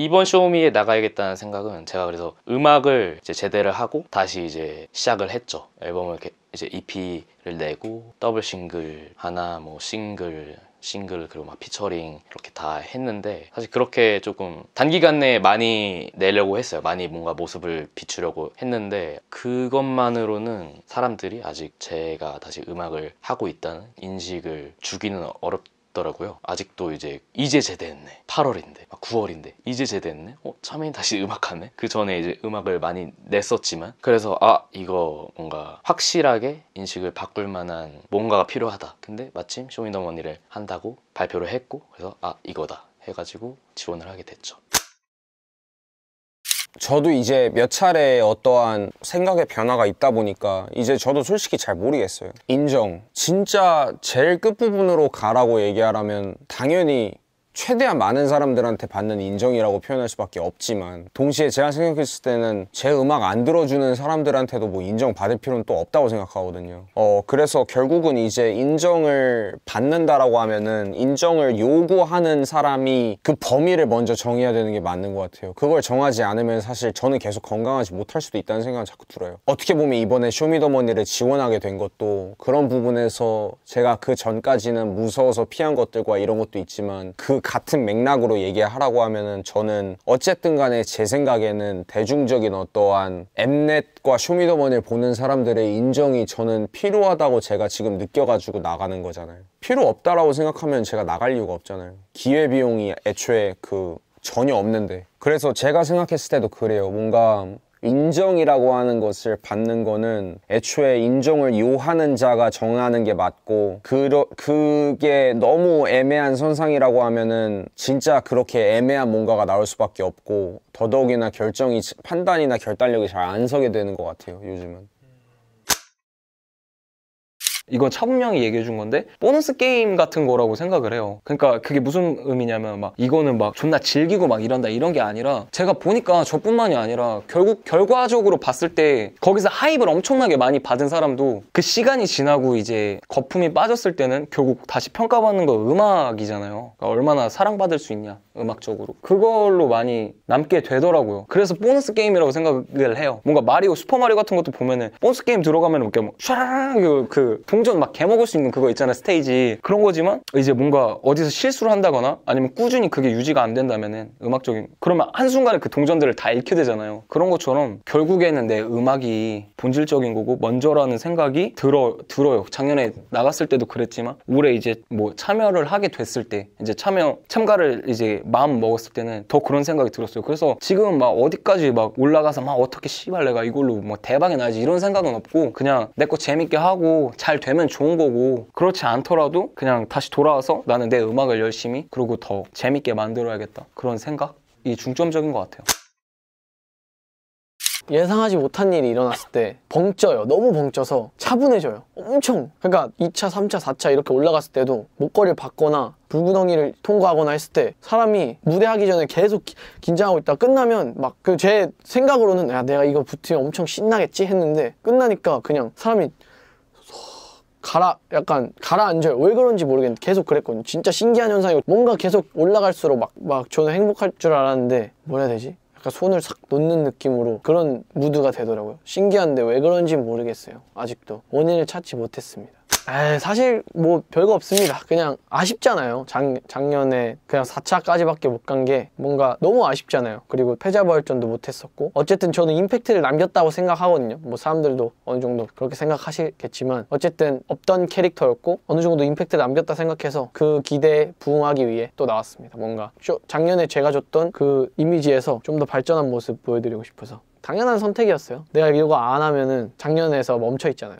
이번 쇼미에 나가야겠다는 생각은 제가 그래서 음악을 이제 제대를 하고 다시 이제 시작을 했죠. 앨범을 이렇게 제 EP를 내고 더블 싱글 하나 뭐 싱글 싱글 그리고 막 피처링 이렇게 다 했는데 사실 그렇게 조금 단기간 내에 많이 내려고 했어요 많이 뭔가 모습을 비추려고 했는데 그것만으로는 사람들이 아직 제가 다시 음악을 하고 있다는 인식을 주기는 어렵 있더라고요. 아직도 이제 이제 제대했네. 8월인데 9월인데 이제 제대했네. 어참인 다시 음악 하네. 그 전에 이제 음악을 많이 냈었지만 그래서 아 이거 뭔가 확실하게 인식을 바꿀 만한 뭔가가 필요하다. 근데 마침 쇼미더머니를 한다고 발표를 했고 그래서 아 이거다 해가지고 지원을 하게 됐죠. 저도 이제 몇 차례 어떠한 생각의 변화가 있다 보니까 이제 저도 솔직히 잘 모르겠어요 인정 진짜 제일 끝부분으로 가라고 얘기하라면 당연히 최대한 많은 사람들한테 받는 인정이라고 표현할 수밖에 없지만 동시에 제가 생각했을 때는 제 음악 안 들어주는 사람들한테도 뭐 인정받을 필요는 또 없다고 생각하거든요 어 그래서 결국은 이제 인정을 받는다라고 하면은 인정을 요구하는 사람이 그 범위를 먼저 정해야 되는 게 맞는 것 같아요 그걸 정하지 않으면 사실 저는 계속 건강하지 못할 수도 있다는 생각은 자꾸 들어요 어떻게 보면 이번에 쇼미더머니를 지원하게 된 것도 그런 부분에서 제가 그 전까지는 무서워서 피한 것들과 이런 것도 있지만 그 같은 맥락으로 얘기하라고 하면은 저는 어쨌든 간에 제 생각에는 대중적인 어떠한 엠넷과 쇼미더머니를 보는 사람들의 인정이 저는 필요하다고 제가 지금 느껴가지고 나가는 거잖아요. 필요 없다라고 생각하면 제가 나갈 이유가 없잖아요. 기회비용이 애초에 그 전혀 없는데 그래서 제가 생각했을 때도 그래요 뭔가 인정이라고 하는 것을 받는 거는 애초에 인정을 요하는 자가 정하는 게 맞고 그러, 그게 너무 애매한 선상이라고 하면은 진짜 그렇게 애매한 뭔가가 나올 수밖에 없고 더더욱이나 결정이 판단이나 결단력이 잘 안 서게 되는 것 같아요 요즘은 이건 차분명히 얘기해 준 건데 보너스 게임 같은 거라고 생각을 해요. 그러니까 그게 무슨 의미냐면 막 이거는 막 존나 즐기고 막 이런다 이런 게 아니라 제가 보니까 저뿐만이 아니라 결국 결과적으로 봤을 때 거기서 하입을 엄청나게 많이 받은 사람도 그 시간이 지나고 이제 거품이 빠졌을 때는 결국 다시 평가받는 거 음악이잖아요. 그러니까 얼마나 사랑받을 수 있냐. 음악적으로 그걸로 많이 남게 되더라고요 그래서 보너스 게임이라고 생각을 해요 뭔가 마리오 슈퍼마리오 같은 것도 보면은 보너스 게임 들어가면 이렇게 막 샤라락 그 동전 막 개먹을 수 있는 그거 있잖아요 스테이지 그런 거지만 이제 뭔가 어디서 실수를 한다거나 아니면 꾸준히 그게 유지가 안 된다면은 음악적인 그러면 한순간에 그 동전들을 다 잃게 되잖아요 그런 것처럼 결국에는 내 음악이 본질적인 거고 먼저라는 생각이 들어, 들어요 작년에 나갔을 때도 그랬지만 올해 이제 뭐 참여를 하게 됐을 때 이제 참여 참가를 이제 마음 먹었을 때는 더 그런 생각이 들었어요. 그래서 지금 막 어디까지 막 올라가서 막 어떻게 씨발 내가 이걸로 뭐 대박이 나지 이런 생각은 없고 그냥 내 거 재밌게 하고 잘 되면 좋은 거고 그렇지 않더라도 그냥 다시 돌아와서 나는 내 음악을 열심히 그리고 더 재밌게 만들어야겠다 그런 생각이 중점적인 것 같아요. 예상하지 못한 일이 일어났을 때 벙쪄요 너무 벙쪄서 차분해져요 엄청 그러니까 2차 3차 4차 이렇게 올라갔을 때도 목걸이를 받거나 불구덩이를 통과하거나 했을 때 사람이 무대하기 전에 계속 기, 긴장하고 있다 끝나면 막 그 제 생각으로는 야 내가 이거 붙으면 엄청 신나겠지 했는데 끝나니까 그냥 사람이 가라 약간 가라앉아요 왜 그런지 모르겠는데 계속 그랬거든요 진짜 신기한 현상이고 뭔가 계속 올라갈수록 막, 막 저는 행복할 줄 알았는데 뭐라 해야 되지 약간 손을 싹 놓는 느낌으로 그런 무드가 되더라고요 신기한데 왜 그런지 모르겠어요 아직도 원인을 찾지 못했습니다 에이, 사실 뭐 별거 없습니다. 그냥 아쉽잖아요. 작, 작년에 그냥 4차까지밖에 못 간 게 뭔가 너무 아쉽잖아요. 그리고 패자부활전도 못했었고 어쨌든 저는 임팩트를 남겼다고 생각하거든요. 뭐 사람들도 어느 정도 그렇게 생각하시겠지만 어쨌든 없던 캐릭터였고 어느 정도 임팩트를 남겼다 생각해서 그 기대에 부응하기 위해 또 나왔습니다. 뭔가 쇼, 작년에 제가 줬던 그 이미지에서 좀 더 발전한 모습 보여드리고 싶어서 당연한 선택이었어요. 내가 이거 안 하면은 작년에서 멈춰 있잖아요.